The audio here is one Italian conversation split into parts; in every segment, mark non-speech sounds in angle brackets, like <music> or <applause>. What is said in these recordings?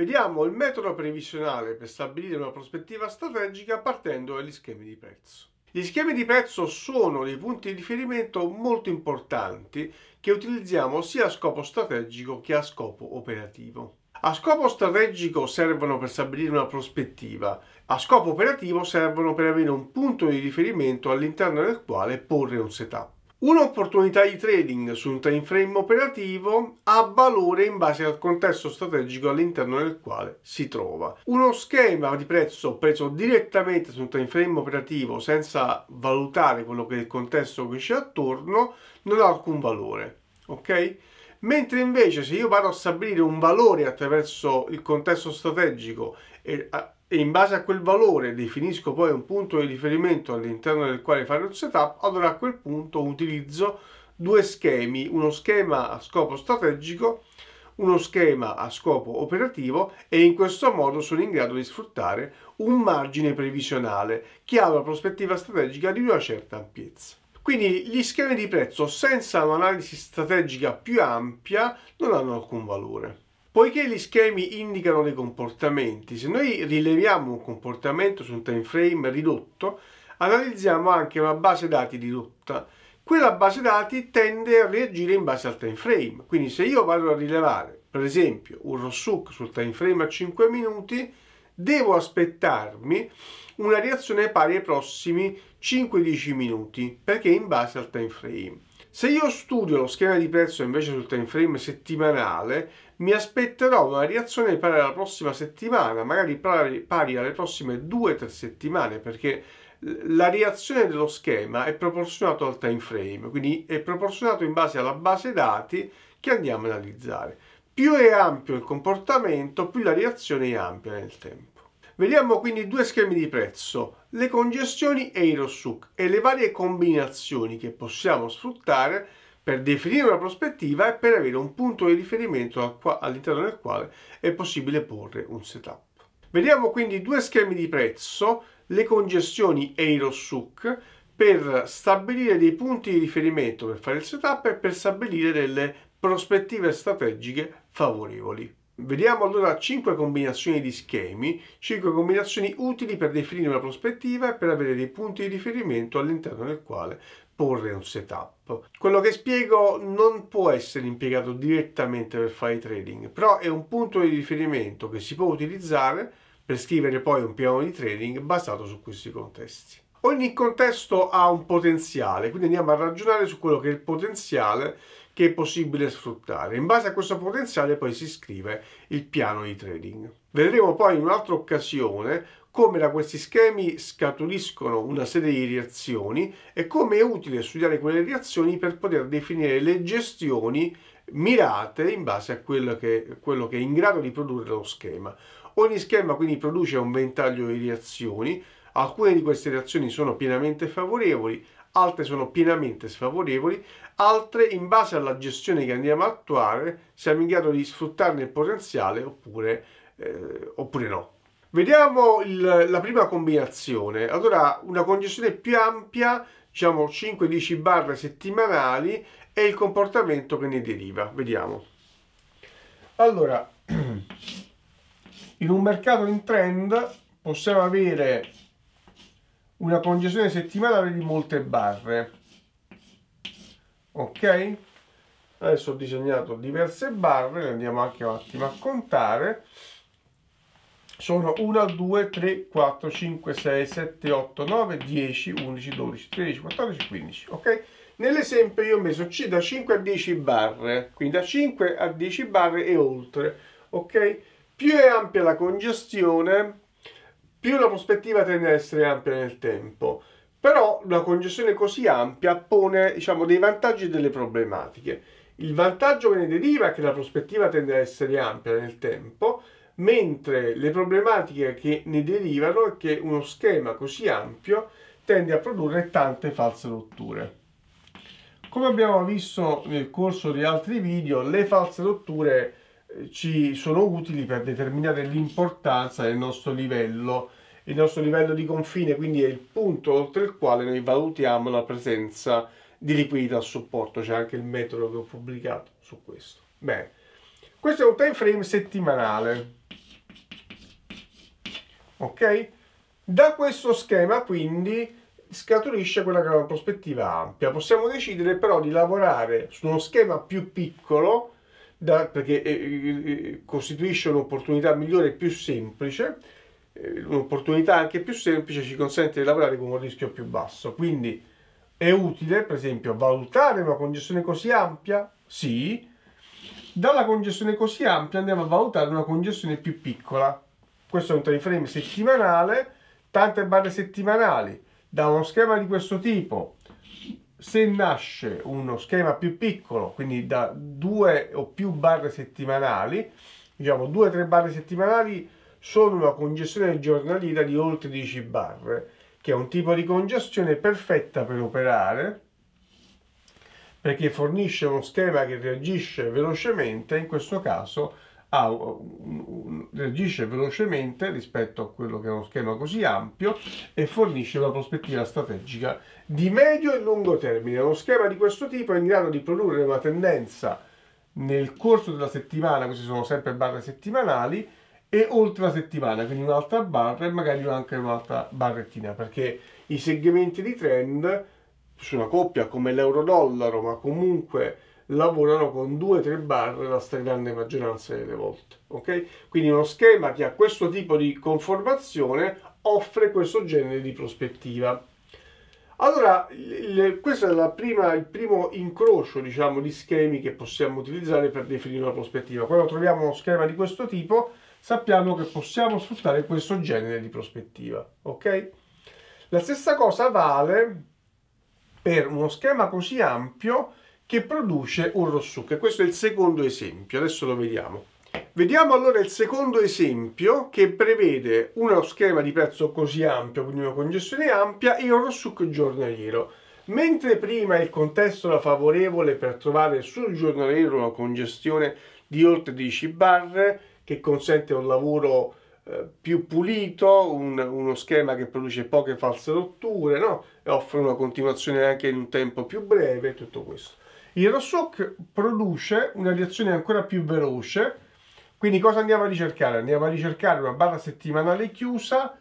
Vediamo il metodo previsionale per stabilire una prospettiva strategica partendo dagli schemi di prezzo. Gli schemi di prezzo sono dei punti di riferimento molto importanti che utilizziamo sia a scopo strategico che a scopo operativo. A scopo strategico servono per stabilire una prospettiva, a scopo operativo servono per avere un punto di riferimento all'interno del quale porre un setup. Un'opportunità di trading su un time frame operativo ha valore in base al contesto strategico all'interno del quale si trova. Uno schema di prezzo preso direttamente su un time frame operativo senza valutare quello che è il contesto che c'è attorno non ha alcun valore, ok? Mentre invece se io vado a stabilire un valore attraverso il contesto strategico e e in base a quel valore definisco poi un punto di riferimento all'interno del quale fare un setup, allora a quel punto utilizzo due schemi, uno schema a scopo strategico, uno schema a scopo operativo e in questo modo sono in grado di sfruttare un margine previsionale che ha una prospettiva strategica di una certa ampiezza. Quindi gli schemi di prezzo senza un'analisi strategica più ampia non hanno alcun valore. Poiché gli schemi indicano dei comportamenti, se noi rileviamo un comportamento su un time frame ridotto, analizziamo anche una base dati ridotta. Quella base dati tende a reagire in base al time frame. Quindi se io vado a rilevare, per esempio, un rossuc sul time frame a 5 minuti, devo aspettarmi una reazione pari ai prossimi 5-10 minuti, perché è in base al time frame. Se io studio lo schema di prezzo invece sul time frame settimanale, mi aspetterò una reazione pari alla prossima settimana, magari pari, pari alle prossime 2-3 settimane, perché la reazione dello schema è proporzionata al time frame, quindi è proporzionato in base alla base dati che andiamo a analizzare. Più è ampio il comportamento, più la reazione è ampia nel tempo. Vediamo quindi due schemi di prezzo, le congestioni e i rossuk e le varie combinazioni che possiamo sfruttare per definire una prospettiva e per avere un punto di riferimento all'interno del quale è possibile porre un setup. Vediamo quindi due schemi di prezzo, le congestioni e i rossuk, per stabilire dei punti di riferimento per fare il setup e per stabilire delle prospettive strategiche favorevoli. Vediamo allora 5 combinazioni di schemi, 5 combinazioni utili per definire una prospettiva e per avere dei punti di riferimento all'interno del quale porre un setup. Quello che spiego non può essere impiegato direttamente per fare trading, però è un punto di riferimento che si può utilizzare per scrivere poi un piano di trading basato su questi contesti. Ogni contesto ha un potenziale, quindi andiamo a ragionare su quello che è il potenziale che è possibile sfruttare. In base a questo potenziale poi si scrive il piano di trading. Vedremo poi in un'altra occasione come da questi schemi scaturiscono una serie di reazioni e come è utile studiare quelle reazioni per poter definire le gestioni mirate in base a quello che, quello che è in grado di produrre lo schema. Ogni schema quindi produce un ventaglio di reazioni, alcune di queste reazioni sono pienamente favorevoli, altre sono pienamente sfavorevoli, altre in base alla gestione che andiamo a attuare siamo in grado di sfruttarne il potenziale oppure, eh, oppure no. Vediamo il, la prima combinazione, allora una congestione più ampia, diciamo 5-10 barre settimanali e il comportamento che ne deriva, vediamo. Allora, <clears throat> in un mercato in trend possiamo avere una congestione settimanale di molte barre ok adesso ho disegnato diverse barre le andiamo anche un attimo a contare sono 1 2 3 4 5 6 7 8 9 10 11 12 13 14 15 ok nell'esempio io ho messo c da 5 a 10 barre quindi da 5 a 10 barre e oltre ok più è ampia la congestione più la prospettiva tende ad essere ampia nel tempo. Però una congestione così ampia pone diciamo, dei vantaggi e delle problematiche. Il vantaggio che ne deriva è che la prospettiva tende ad essere ampia nel tempo, mentre le problematiche che ne derivano è che uno schema così ampio tende a produrre tante false rotture. Come abbiamo visto nel corso di altri video, le false rotture ci sono utili per determinare l'importanza del nostro livello, il nostro livello di confine, quindi è il punto oltre il quale noi valutiamo la presenza di liquidità a supporto, c'è anche il metodo che ho pubblicato su questo. Bene, questo è un time frame settimanale. Ok? Da questo schema quindi scaturisce quella che è una prospettiva ampia. Possiamo decidere però di lavorare su uno schema più piccolo da, perché eh, eh, costituisce un'opportunità migliore e più semplice, eh, un'opportunità anche più semplice ci consente di lavorare con un rischio più basso. Quindi è utile, per esempio, valutare una congestione così ampia? Sì. Dalla congestione così ampia andiamo a valutare una congestione più piccola. Questo è un time frame settimanale, tante barre settimanali. Da uno schema di questo tipo se nasce uno schema più piccolo, quindi da due o più barre settimanali, diciamo due o tre barre settimanali sono una congestione giornaliera di oltre 10 barre, che è un tipo di congestione perfetta per operare, perché fornisce uno schema che reagisce velocemente, in questo caso ha, reagisce velocemente rispetto a quello che è uno schema così ampio e fornisce una prospettiva strategica di medio e lungo termine. Uno schema di questo tipo è in grado di produrre una tendenza nel corso della settimana, queste sono sempre barre settimanali, e oltre la settimana, quindi un'altra barra e magari anche un'altra barrettina, perché i segmenti di trend su una coppia come l'euro-dollaro, ma comunque lavorano con due o tre barre la stragrande maggioranza delle volte. Okay? Quindi uno schema che ha questo tipo di conformazione offre questo genere di prospettiva. Allora, questo è prima, il primo incrocio diciamo, di schemi che possiamo utilizzare per definire una prospettiva. Quando troviamo uno schema di questo tipo, sappiamo che possiamo sfruttare questo genere di prospettiva. Okay? La stessa cosa vale per uno schema così ampio che produce un rossucchio. Questo è il secondo esempio, adesso lo vediamo. Vediamo allora il secondo esempio che prevede uno schema di prezzo così ampio, quindi una congestione ampia e un rossucchio giornaliero. Mentre prima il contesto era favorevole per trovare sul giornaliero una congestione di oltre 10 bar che consente un lavoro eh, più pulito, un, uno schema che produce poche false rotture no? e offre una continuazione anche in un tempo più breve, tutto questo. Il ROSOC produce una reazione ancora più veloce, quindi cosa andiamo a ricercare? Andiamo a ricercare una barra settimanale chiusa,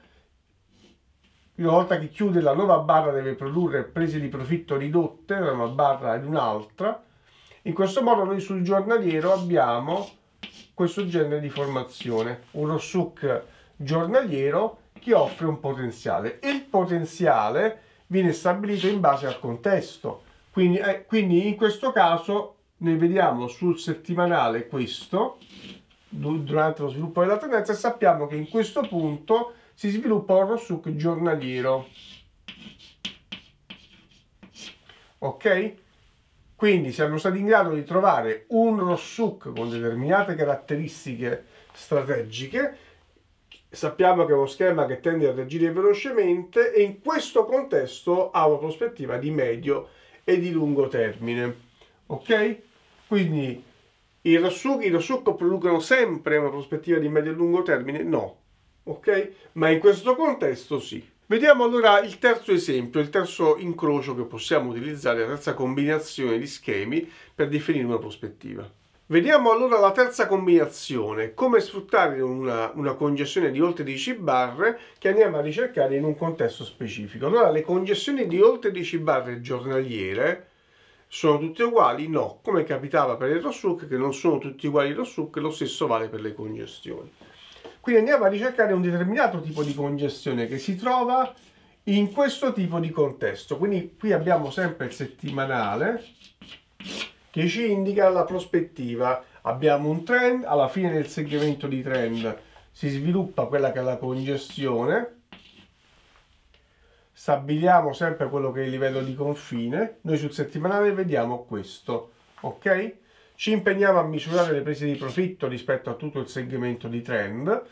una volta che chiude la nuova barra deve produrre prese di profitto ridotte da una barra ad un'altra, in questo modo noi sul giornaliero abbiamo questo genere di formazione, un ROSOC giornaliero che offre un potenziale e il potenziale viene stabilito in base al contesto quindi, eh, quindi in questo caso noi vediamo sul settimanale questo, durante lo sviluppo della tendenza, e sappiamo che in questo punto si sviluppa un Rossuk giornaliero. Ok? Quindi siamo stati in grado di trovare un Rossuk con determinate caratteristiche strategiche. Sappiamo che è uno schema che tende a reagire velocemente e in questo contesto ha una prospettiva di medio e di lungo termine. Ok? Quindi i Rossuk, i Rossuk producono sempre una prospettiva di medio e lungo termine? No. Ok? Ma in questo contesto sì. Vediamo allora il terzo esempio, il terzo incrocio che possiamo utilizzare, la terza combinazione di schemi per definire una prospettiva. Vediamo allora la terza combinazione, come sfruttare una, una, congestione di oltre 10 bar che andiamo a ricercare in un contesto specifico. Allora le congestioni di oltre 10 bar giornaliere sono tutte uguali? No, come capitava per il Rossuc, che non sono tutti uguali il ROSUC, lo stesso vale per le congestioni. Quindi andiamo a ricercare un determinato tipo di congestione che si trova in questo tipo di contesto. Quindi qui abbiamo sempre il settimanale che ci indica la prospettiva. Abbiamo un trend, alla fine del segmento di trend si sviluppa quella che è la congestione, stabiliamo sempre quello che è il livello di confine, noi sul settimanale vediamo questo, ok? Ci impegniamo a misurare le prese di profitto rispetto a tutto il segmento di trend,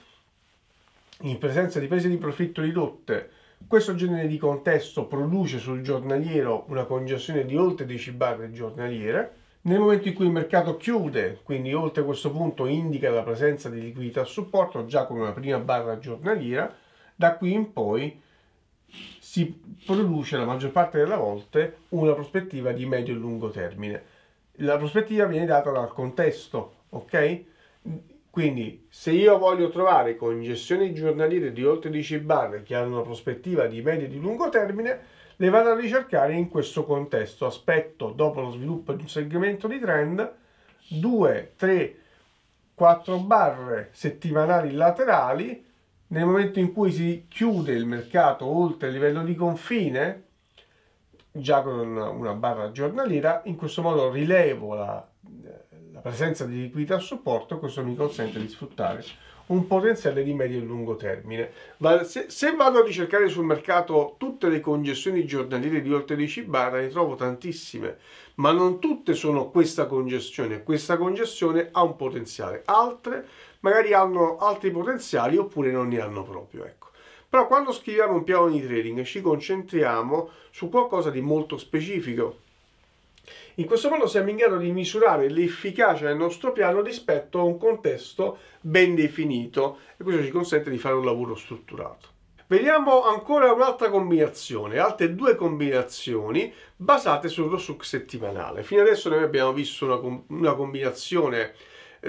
in presenza di prese di profitto ridotte, questo genere di contesto produce sul giornaliero una congestione di oltre 10 barre giornaliere, nel momento in cui il mercato chiude, quindi oltre questo punto indica la presenza di liquidità a supporto già come una prima barra giornaliera, da qui in poi si produce la maggior parte delle volte una prospettiva di medio e lungo termine. La prospettiva viene data dal contesto, ok? Quindi se io voglio trovare congestioni giornaliere di oltre 10 barre che hanno una prospettiva di medio e di lungo termine, le vado a ricercare in questo contesto. Aspetto, dopo lo sviluppo di un segmento di trend, 2, 3, 4 barre settimanali laterali. Nel momento in cui si chiude il mercato oltre il livello di confine, già con una barra giornaliera, in questo modo rilevo la, la presenza di liquidità a supporto, questo mi consente di sfruttare un potenziale di medio e lungo termine. Se vado a ricercare sul mercato tutte le congestioni giornaliere di oltre 10 bar, ne trovo tantissime, ma non tutte sono questa congestione. Questa congestione ha un potenziale, altre magari hanno altri potenziali oppure non ne hanno proprio. Ecco. Però quando scriviamo un piano di trading ci concentriamo su qualcosa di molto specifico in questo modo siamo in grado di misurare l'efficacia del nostro piano rispetto a un contesto ben definito e questo ci consente di fare un lavoro strutturato. Vediamo ancora un'altra combinazione, altre due combinazioni basate sul ROSUC settimanale. Fino adesso noi abbiamo visto una, una combinazione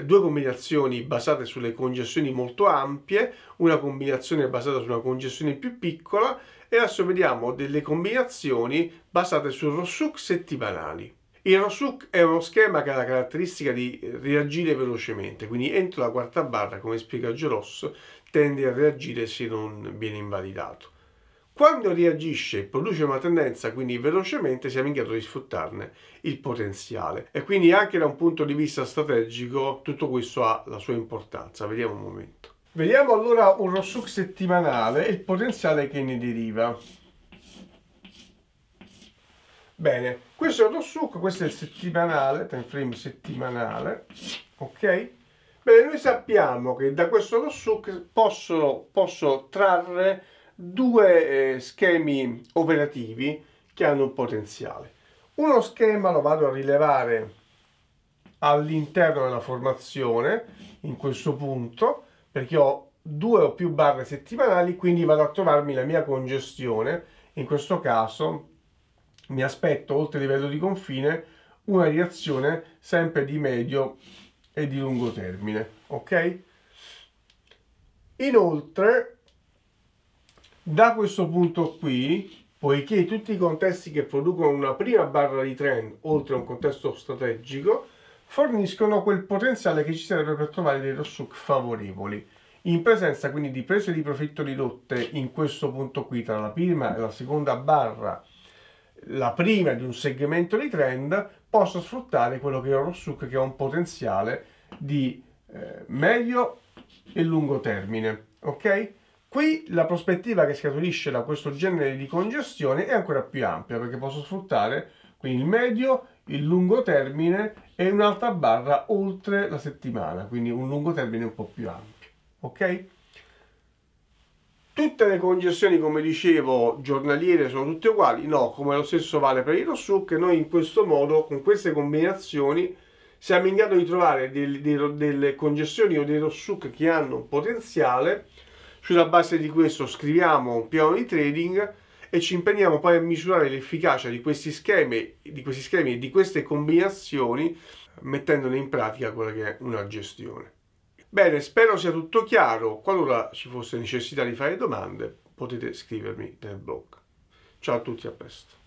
due combinazioni basate sulle congestioni molto ampie, una combinazione basata su una congestione più piccola e adesso vediamo delle combinazioni basate su ROSUC settimanali. Il ROSUC è uno schema che ha la caratteristica di reagire velocemente, quindi entro la quarta barra, come spiega Geross, tende a reagire se non viene invalidato. Quando reagisce e produce una tendenza, quindi velocemente, siamo in grado di sfruttarne il potenziale. E quindi anche da un punto di vista strategico tutto questo ha la sua importanza. Vediamo un momento. Vediamo allora un rossuc settimanale e il potenziale che ne deriva. Bene, questo è il rossuc, questo è il settimanale, time frame settimanale, ok? Bene, noi sappiamo che da questo rossuc posso, posso trarre due eh, schemi operativi che hanno un potenziale. Uno schema lo vado a rilevare all'interno della formazione, in questo punto, perché ho due o più barre settimanali, quindi vado a trovarmi la mia congestione. In questo caso mi aspetto, oltre il livello di confine, una reazione sempre di medio e di lungo termine. Ok? Inoltre da questo punto qui, poiché tutti i contesti che producono una prima barra di trend, oltre a un contesto strategico, forniscono quel potenziale che ci serve per trovare dei rossook favorevoli. In presenza quindi di prese di profitto ridotte in questo punto qui, tra la prima e la seconda barra, la prima di un segmento di trend, posso sfruttare quello che è un rossook che ha un potenziale di eh, medio e lungo termine. Ok? Qui la prospettiva che scaturisce da questo genere di congestione è ancora più ampia perché posso sfruttare quindi il medio, il lungo termine e un'altra barra oltre la settimana, quindi un lungo termine un po' più ampio. Ok? Tutte le congestioni, come dicevo, giornaliere sono tutte uguali? No, come lo stesso vale per i Rossù, che noi in questo modo, con queste combinazioni, siamo in grado di trovare delle, delle congestioni o dei Rossù che hanno un potenziale sulla base di questo scriviamo un piano di trading e ci impegniamo poi a misurare l'efficacia di questi schemi, di questi schemi e di queste combinazioni mettendone in pratica quella che è una gestione. Bene, spero sia tutto chiaro. Qualora ci fosse necessità di fare domande, potete scrivermi nel blog. Ciao a tutti, a presto.